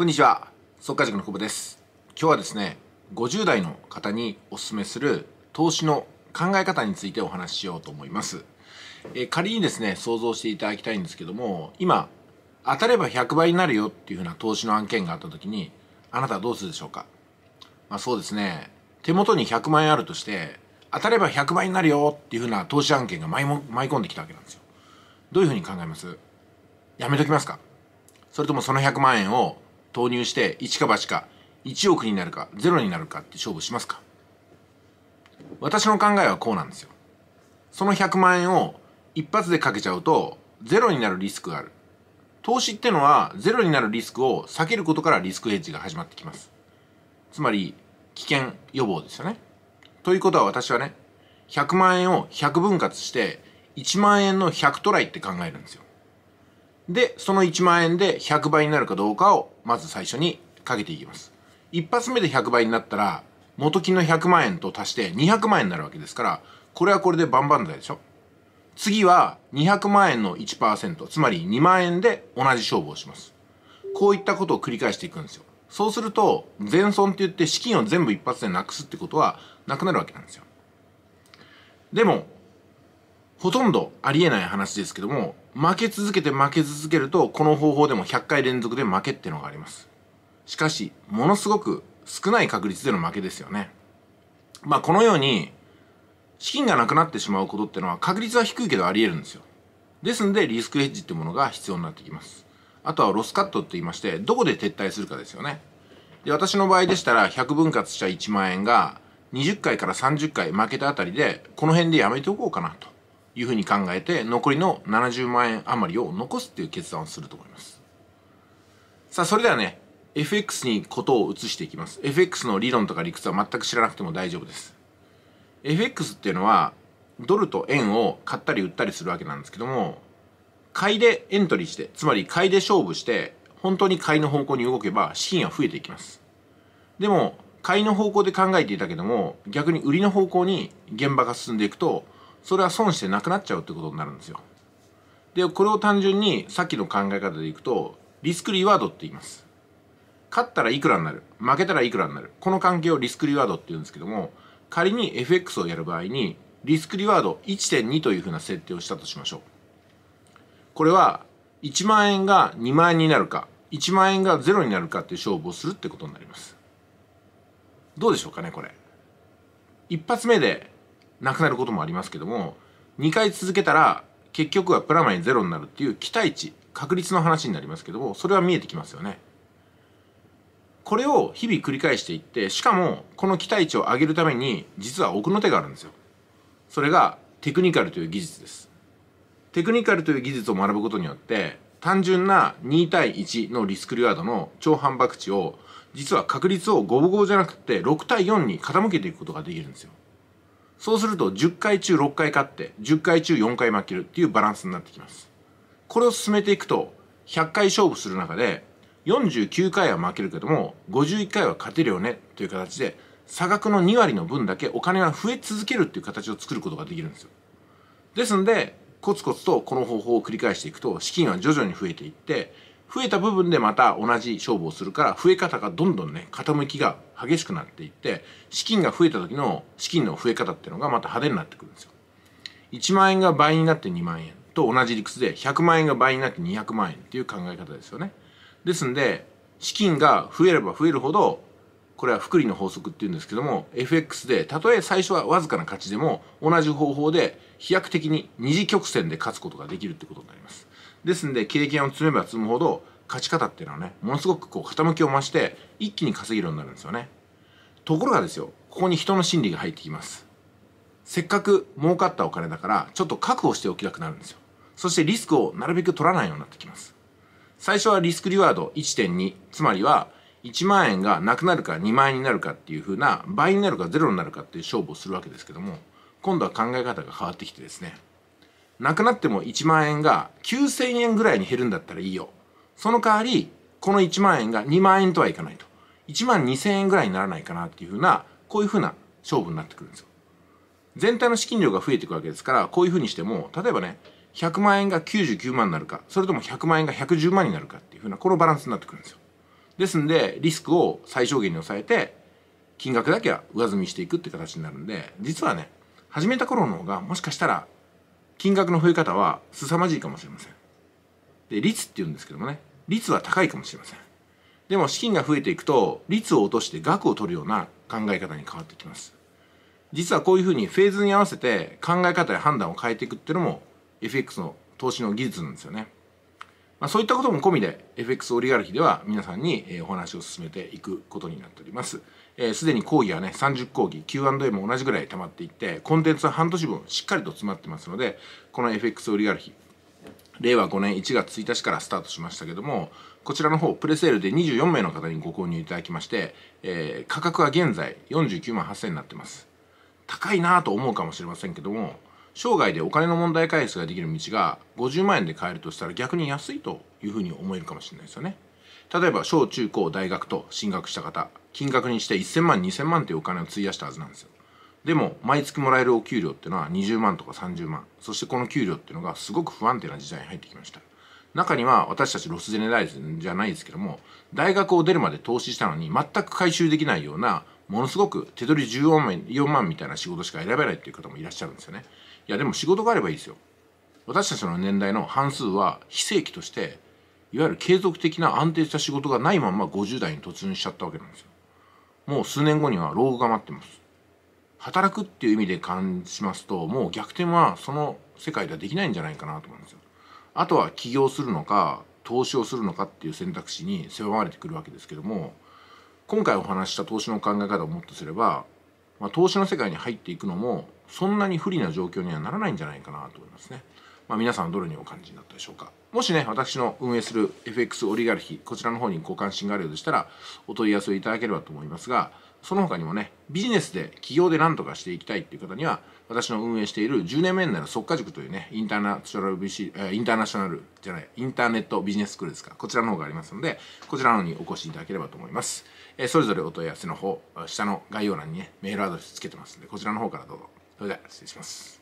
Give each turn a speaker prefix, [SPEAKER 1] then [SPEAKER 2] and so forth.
[SPEAKER 1] こんにちは速稼塾の久保です今日はですね50代の方におすすめする投資の考え方についてお話ししようと思います、え仮にですね想像していただきたいんですけども今当たれば100倍になるよっていうふうな投資の案件があった時にあなたはどうするでしょうか、まあ、そうですね手元に100万円あるとして当たれば100倍になるよっていうふうな投資案件が舞い込んできたわけなんですよどういうふうに考えますやめときますかそれともその100万円を投入して一か八か1億になるか0になるかって勝負しますか私の考えはこうなんですよその100万円を一発でかけちゃうと0になるリスクがある投資ってのは0になるリスクを避けることからリスクヘッジが始まってきますつまり危険予防ですよねということは私はね100万円を100分割して1万円の100トライって考えるんですよでその1万円で100倍になるかどうかをまず最初にかけていきます一発目で100倍になったら元金の100万円と足して200万円になるわけですからこれはこれで万々歳でしょ次は200万円の1%つまり2万円で同じ勝負をしますこういったことを繰り返していくんですよそうすると全損って言って資金を全部一発でなくすってことはなくなるわけなんですよでもほとんどありえない話ですけども、負け続けて負け続けると、この方法でも100回連続で負けってのがあります。しかし、ものすごく少ない確率での負けですよね。まあ、このように、資金がなくなってしまうことってのは確率は低いけどあり得るんですよ。ですんで、リスクヘッジってものが必要になってきます。あとはロスカットって言いまして、どこで撤退するかですよね。で、私の場合でしたら、100分割した1万円が、20回から30回負けたあたりで、この辺でやめておこうかなと。いうふうに考えて残りの70万円余りを残すっていう決断をすると思いますさあそれではね FX にことを移していきます FX の理論とか理屈は全く知らなくても大丈夫です FX っていうのはドルと円を買ったり売ったりするわけなんですけども買いでエントリーしてつまり買いで勝負して本当に買いの方向に動けば資金は増えていきますでも買いの方向で考えていたけども逆に売りの方向に現場が進んでいくとそれは損してなくなっちゃうってことになるんですよでこれを単純にさっきの考え方でいくとリスクリワードって言います勝ったらいくらになる負けたらいくらになるこの関係をリスクリワードって言うんですけども仮に FX をやる場合にリスクリワード1.2というふうな設定をしたとしましょうこれは1万円が2万円になるか1万円がゼロになるかっていう勝負をするってことになりますどうでしょうかねこれ一発目でなくなることもありますけども2回続けたら結局はプラマイゼロになるっていう期待値確率の話になりますけどもそれは見えてきますよね。これを日々繰り返していってしかもこの期待値を上げるために実は奥の手があるんですよそれがテクニカルという技術ですテクニカルという技術を学ぶことによって単純な2対1のリスクリワードの超反爆値を実は確率を5分5じゃなくて6対4に傾けていくことができるんですよそうすると10回中6回勝って10回中4回負けるっていうバランスになってきますこれを進めていくと100回勝負する中で49回は負けるけども51回は勝てるよねという形で差額の2割の分だけお金が増え続けるっていう形を作ることができるんですよですんでコツコツとこの方法を繰り返していくと資金は徐々に増えていって増えた部分でまた同じ勝負をするから増え方がどんどんね傾きが激しくなっていって資金が増えた時の資金の増え方っていうのがまた派手になってくるんですよ1万円が倍になって2万円と同じ理屈で100万円が倍になって200万円っていう考え方ですよねですんで資金が増えれば増えるほどこれは福利の法則っていうんですけども FX でたとえ最初はわずかな勝ちでも同じ方法で飛躍的に二次曲線で勝つことができるってことになりますですんで経験を積めば積むほど勝ち方っていうのはねものすごくこう傾きを増して一気に稼げるようになるんですよねところがですよここに人の心理が入ってきますせっかく儲かったお金だからちょっと確保しておきたくなるんですよそしてリスクをなるべく取らないようになってきます最初はリスクリワード1.2つまりは1万円がなくなるか2万円になるかっていうふうな倍になるかゼロになるかっていう勝負をするわけですけども今度は考え方が変わってきてですねなくなっても1万円が9000円ぐらいに減るんだったらいいよ。その代わり、この1万円が2万円とはいかないと。1万2000円ぐらいにならないかなっていうふうな、こういうふうな勝負になってくるんですよ。全体の資金量が増えていくわけですから、こういうふうにしても、例えばね、100万円が99万になるか、それとも100万円が110万になるかっていうふうな、このバランスになってくるんですよ。ですんで、リスクを最小限に抑えて、金額だけは上積みしていくって形になるんで、実はね、始めた頃の方が、もしかしたら金額の増え方は凄まじいかもしれません。で、率って言うんですけどもね、率は高いかもしれません。でも資金が増えていくと、率を落として額を取るような考え方に変わってきます。実はこういうふうにフェーズに合わせて考え方や判断を変えていくっていうのも FX の投資の技術なんですよね。まあ、そういったことも込みで FX オリガルヒでは皆さんに、えお話を進めていくことになっております。す、で、に講義はね30講義 Q&A も同じぐらい溜まっていってコンテンツは半年分しっかりと詰まってますのでこの FX オリガルヒ令和5年1月1日からスタートしましたけどもこちらの方プレセールで24名の方にご購入いただきまして、えー、価格は現在49万8000円になってます高いなぁと思うかもしれませんけども生涯でお金の問題解決ができる道が50万円で買えるとしたら逆に安いというふうに思えるかもしれないですよね。例えば小中高大学と進学した方金額にして1000万2000万というお金を費やしたはずなんですよでも毎月もらえるお給料っていうのは20万とか30万そしてこの給料っていうのがすごく不安定な時代に入ってきました中には私たちロスジェネライズじゃないですけども大学を出るまで投資したのに全く回収できないようなものすごく手取り14万 ,4 万みたいな仕事しか選べないっていう方もいらっしゃるんですよねいやでも仕事があればいいですよ私たちの年代の半数は非正規としていわゆる継続的な安定した仕事がないまま50代に突入しちゃったわけなんですよもう数年後には老後が待ってます働くっていう意味で感じますともう逆転はその世界ではできないんじゃないかなと思うんですよあとは起業するのか投資をするのかっていう選択肢に狭まれてくるわけですけども今回お話した投資の考え方をもっとすれば、まあ、投資の世界に入っていくのもそんなに不利な状況にはならないんじゃないかなと思いますね。まあ、皆さんはどれにお感じになったでしょうか。もしね、私の運営する FX オリガルヒ、こちらの方にご関心があるようでしたら、お問い合わせをいただければと思いますが、その他にもね、ビジネスで起業で何とかしていきたいっていう方には、私の運営している10年目になる即果塾というね、インターナショナル BC、えインターナショナルじゃない、インターネットビジネススクールですか、こちらの方がありますので、こちらの方にお越しいただければと思います。えそれぞれお問い合わせの方、下の概要欄にね、メールアドレスつけてますんで、こちらの方からどうぞ。それでは失礼します